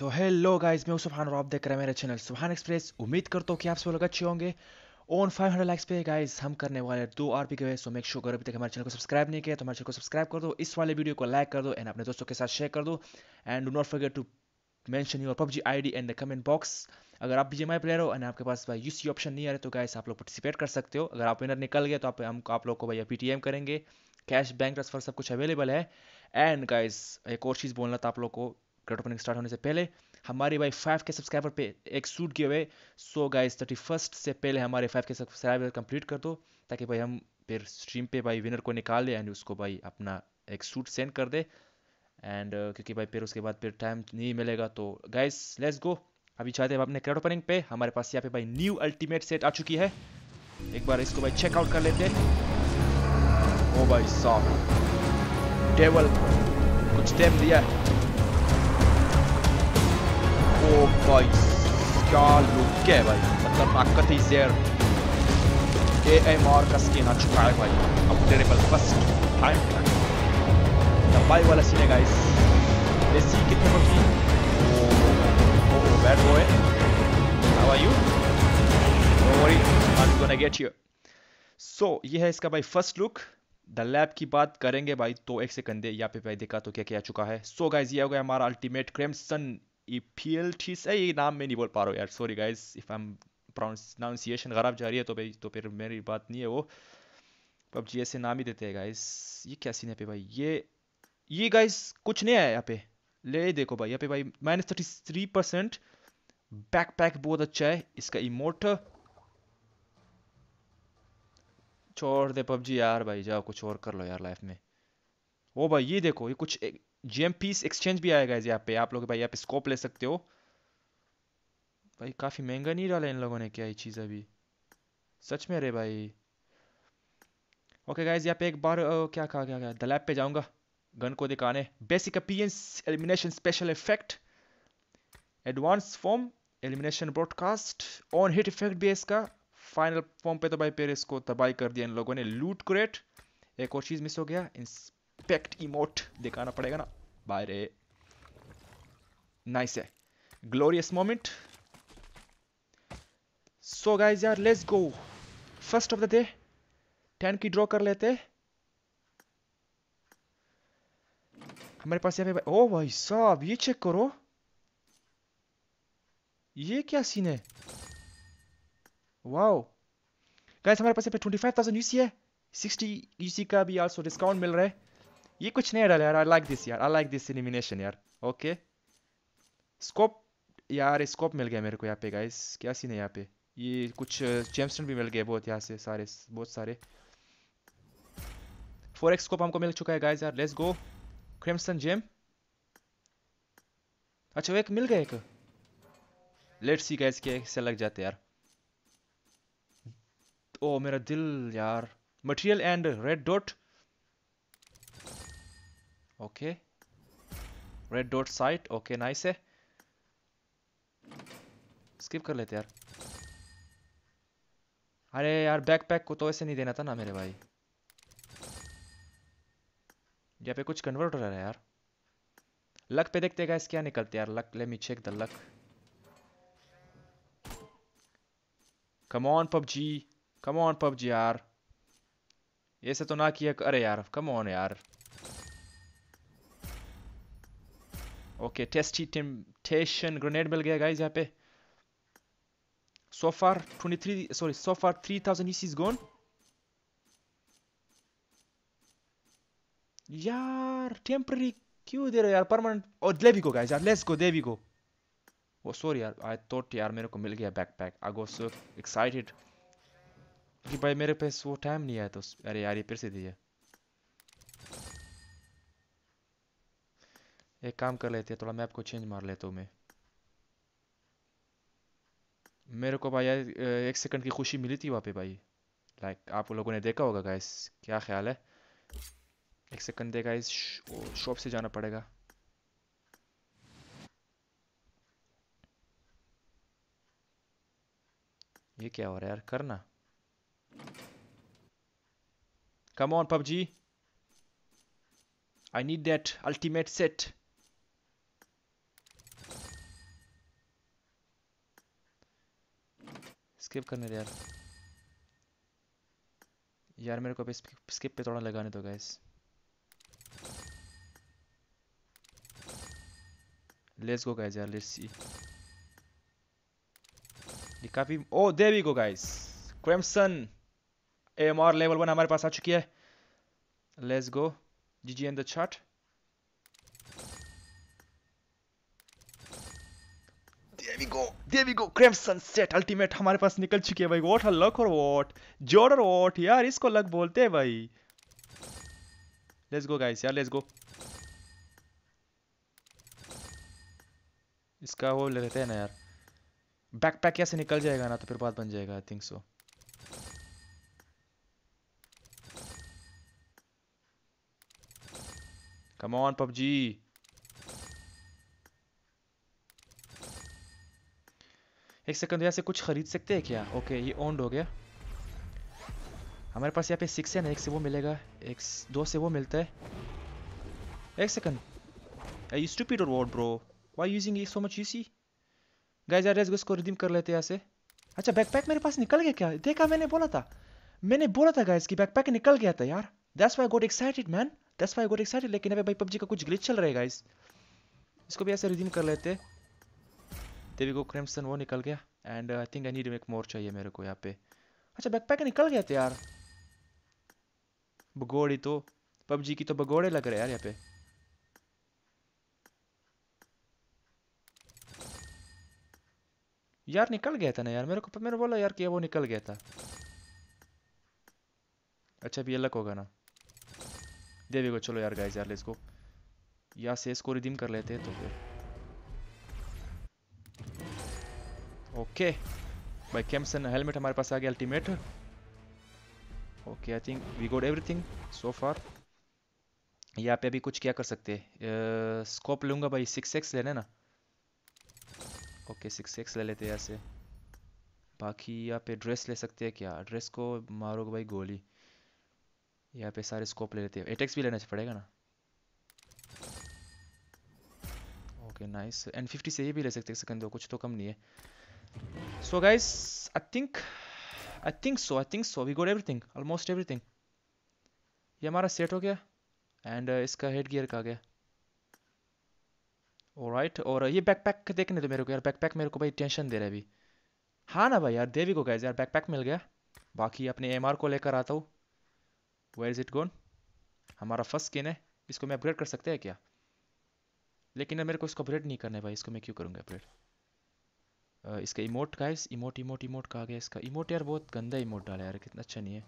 तो hello guys मैं सुबहान और आप देख रहे हैं मेरे चैनल सुबहान एक्सप्रेस उम्मीद करता हूँ कि आप सब लोग अच्छे होंगे ऑन 500 लाइक्स पे गाइस हम करने वाले दो आर पी के सो मेक शो अगर अभी तक हमारे चैनल को सब्सक्राइब नहीं किया तो हमारे चैनल को सब्सक्राइब कर दो इस वाले वीडियो को लाइक कर दो एंड अपने दोस्तों के साथ शेयर कर दो and do not forget to mention your PUBG I D and the comment box अगर आप माई प्लेयर हो एंड आपके पास भाई यू सी ऑप्शन नहीं आ रहे तो गाइस आप लोग पार्टिसिपेट कर सकते हो अगर आप विनर निकल गए तो आप हम आप लोग को भैया पीटीएम करेंगे कैश बैंक ट्रांसफर सब कुछ अवेलेबल है एंड गाइस एक और चीज़ बोलना था आप लोग को क्राउड फंडिंग स्टार्ट होने से पहले हमारे भाई फाइव के सब्सक्राइबर पे एक suit give away so guys thirty first से पहले हमारे फाइव के सब्सक्राइबर कंप्लीट कर दो ताकि भाई हम फिर स्ट्रीम पे भाई विनर को निकाल निकाले एंड उसको भाई अपना एक सूट सेंड कर दे एंड uh, क्योंकि भाई फिर उसके बाद फिर टाइम नहीं मिलेगा तो गाइस लेट्स गो अभी चाहते हैं अपने क्राउड ओपनिंग पे हमारे पास यहाँ पे भाई न्यू अल्टीमेट सेट आ चुकी है एक बार इसको भाई चेकआउट कर लेते हैं ओ भाई साफ टेबल कुछ टेप दिया है भाई क्या लुक है भाई मतलब ताकत ही जेर ए एम आर का स्किन आ चुका है भाई अब तेरे पर बस टाइम भाई वाला सीन है गाइस देसी कितने को की oh bad boy how are you don't worry I am gonna get you so ये है इसका भाई फर्स्ट लुक द लैब की बात करेंगे भाई तो एक सेकंड दे यहाँ पे भाई देखा तो क्या क्या आ चुका है सो so गाइज ये हो गया हमारा अल्टीमेट क्रेमसन ई से ये नाम मैं नहीं बोल पा रहा यार sorry guys if I am pronunciation ख़राब जा रही है तो भाई तो फिर मेरी बात नहीं है वो पब जी ऐसे नाम ही देते हैं गाइस ये क्या सीन है पे भाई ये ये गाइस कुछ नहीं आया यहाँ पे ले देखो भाई यहाँ पे भाई minus thirty three percent back pack बहुत अच्छा है इसका इमोट छोड़ दे पबजी यार भाई जाओ कुछ और कर लो यार लाइफ में ओ भाई ये देखो ये कुछ जीएम पीस एक्सचेंज भी आएगा यहाँ पे आप लोग भाई यहाँ पे स्कोप ले सकते हो भाई काफ़ी महंगा नहीं डाला इन लोगों ने क्या ये चीज़ अभी सच में अरे भाई ओके गाइज यहाँ पे एक बार ओ, क्या कहा क्या क्या द लैब पे जाऊंगा गन को दिखाने basic appearance elimination special effect advance form elimination broadcast on hit effect भी इसका फाइनल फॉर्म पे तो भाई पेरिस को तबाही कर दिया इन लोगों ने लूट क्रेट एक और चीज़ मिस हो गया एक्सपेक्ट इमोट दिखाना पड़ेगा ना बाय रे नाइस है ग्लोरियस मोमेंट सो गाइज यार let's go first of the day ten की ड्रॉ कर लेते हमारे पास यहाँ पे ओ भाई साहब ये चेक करो ये क्या सीन है वाओ गाइस हमारे पास यहाँ पे थाउजेंड यूसी है सिक्सटी यूसी का भी आल्सो डिस्काउंट मिल रहा है ये कुछ नहीं डाला यार आई लाइक दिस यार आई लाइक दिस एलिमिनेशन यार ओके स्कोप यार स्कोप मिल गया मेरे को यहाँ पे गाइस क्या सीन है यहाँ पे ये कुछ चैम्पस्टन uh, भी मिल गए बहुत यहाँ से सारे बहुत सारे फोर एक्स स्कोप हमको मिल चुका है गाइस यार लेट्स गो क्रिम्सन जेम अच्छा एक मिल गया एक लेट्स सी गाइस के से लग जाते यार ओ oh, मेरा दिल यार material and red dot okay red dot sight okay nice है स्किप कर लेते यार अरे यार बैकपैक को तो ऐसे नहीं देना था ना मेरे भाई यहाँ पे कुछ कन्वर्ट हो रहा है यार लक पे देखते गाइस क्या निकलते यार luck let me check the luck come on PUBG come on PUBG यार ऐसे तो ना किया अरे यार कम ऑन यार ओके टेस्टी टेम्पटेशन ग्रेनेड मिल गया गाइज यहाँ पे so far 23 sorry so far 3000 EC is gone यार टेम्पररी क्यों दे रहे यार परमानेंट और भी को गाइस यार लेट्स गो दे भी को वो सॉरी यार आई थॉट यार मेरे को मिल गया बैकपैक आई गो सो एक्साइटेड कि भाई मेरे पास वो टाइम नहीं आया तो अरे यार ये फिर से दीजिए एक काम कर लेते हैं थोड़ा मैप को चेंज मार लेता हूँ मैं मेरे को भाई एक सेकंड की खुशी मिली थी वहाँ पे भाई लाइक आप लोगों ने देखा होगा गाइस क्या ख्याल है एक सेकंड देगा इस शॉप से जाना पड़ेगा ये क्या हो रहा है यार करना come on PUBG I need that ultimate set skip करने दे यार यार मेरे को अभी स्किप पे थोड़ा लगाने दो गैस लेट्स गो गाइस यार लेट्स सी ये काफी oh there we go guys crimson MR level one हमारे पास आ चुकी है let's go GG and the chart we go there we go ultimate हमारे पास निकल चुकी है भाई वॉट अ लक और वॉट जोर वॉट यार इसको लक बोलते हैं भाई लेट्स गो गाइस यार लेट्स गो इसका वो ले लेते हैं ना यार बैक पैक कैसे निकल जाएगा ना तो फिर बात बन जाएगा I think so come on PUBG एक सेकंड यहाँ से कुछ खरीद सकते हैं क्या ओके ये ओन्ड हो गया हमारे पास यहाँ पे सिक्स है ना एक से वो मिलेगा एक दो से वो मिलता है एक सेकंड आई यू स्टूपिड और what bro why using so much you see guys यार इसको रिडीम कर लेते यहाँ से अच्छा बैकपैक मेरे पास निकल गया क्या देखा मैंने बोला था मैंने बोला था गाइज कि बैकपैक निकल गया था यार that's why got excited man that's why got excited लेकिन अभी भाई पबजी का कुछ ग्लिच चल रहा है गाइज इसको भी ऐसे रिडीम कर लेते हैं देवी को क्रिम्सन वो निकल गया and I think I need make more चाहिए मेरे को यहाँ पे अच्छा बैकपैक निकल गया था तो यार भगोड़ी तो पबजी की तो भगोड़े लग रहे यार यहाँ पे यार निकल गया था ना यार मेरे को मैंने बोला यार कि वो निकल गया था अच्छा अभी अलग होगा ना देवी को चलो यार गाइस यार लेट्स गो यहाँ से इसको रिडीम कर लेते हैं तो फिर ओके भाई कैम्स एंड हेलमेट हमारे पास आ गया ultimate okay I think we every everything so far यहाँ पे अभी कुछ क्या कर सकते हैं स्कोप लूँगा भाई सिक्स एक्स लेने ना ओके सिक्स एक्स ले लेते हैं यहाँ से बाकी यहाँ पे ड्रेस ले सकते हैं क्या ड्रेस को मारोगे भाई गोली यहाँ पे सारे स्कोप ले लेते हैं एटेक्स भी लेना पड़ेगा ना ओके नाइस एन फिफ्टी से ये भी ले सकते हैं सेकंड दो कुछ तो कम नहीं है So guys, I think, I think so, I think so. We got everything, almost everything. ये हमारा सेट हो गया एंड uh, इसका हेड गियर का गया और राइट uh, और ये बैकपैक देखने दो मेरे को यार बैकपैक मेरे को भाई टेंशन दे रहा है अभी हाँ ना भाई यार देवी को गैस यार बैकपैक मिल गया बाकी अपने एमआर को लेकर आता हूँ वेयर इज़ इट गोन हमारा फर्स्ट स्किन है इसको मैं अपग्रेड कर सकते हैं क्या लेकिन मेरे को इसको अपग्रेड नहीं करना है भाई इसको मैं क्यों करूँगा अपग्रेड इसका emote guys emote emote emote कहा गया इसका इमोट यार बहुत गंदा इमोट डाला यार कितना अच्छा नहीं है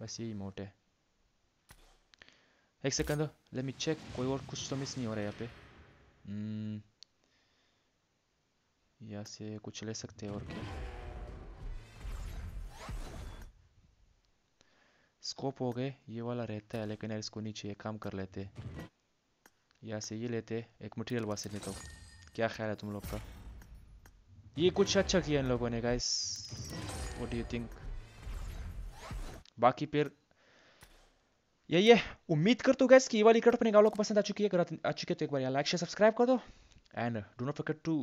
बस ये इमोट है एक सेकंड दो लेट मी चेक कोई और कुछ तो मिस नहीं हो रहा है यहाँ पे hmm, यहाँ से कुछ ले सकते हैं और क्या स्कोप हो गए ये वाला रहता है लेकिन यार इसको नीचे एक काम कर लेते यहाँ से ये लेते एक मटेरियल वासे लेता हूँ क्या ख्याल है तुम लोग का ये कुछ अच्छा किया इन लोगों ने guys what do you think बाकी फिर यही है उम्मीद कर तो गैस कि ये वाली कट अपने गाँव को पसंद आ चुकी है अगर अच्छी है तो एक बार लाइक शेयर सब्सक्राइब कर दो and do not forget to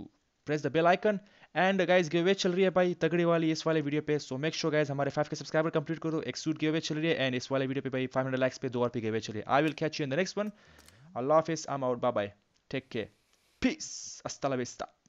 press the bell icon and guys give away चल रही है भाई तगड़ी वाली इस वाले वीडियो पे सो मेक श्योर गाइस हमारे फाइव के सब्सक्राइबर कंप्लीट करो एक सूट गिव अवे चल रही है एंड इस वाले वीडियो पे भाई 500 लाइक्स पे दो और पे गिव अवे चल रही है I will catch you in the next one अल्लाह हाफिज I am out bye bye take care peace अस्सलाम वालेकुम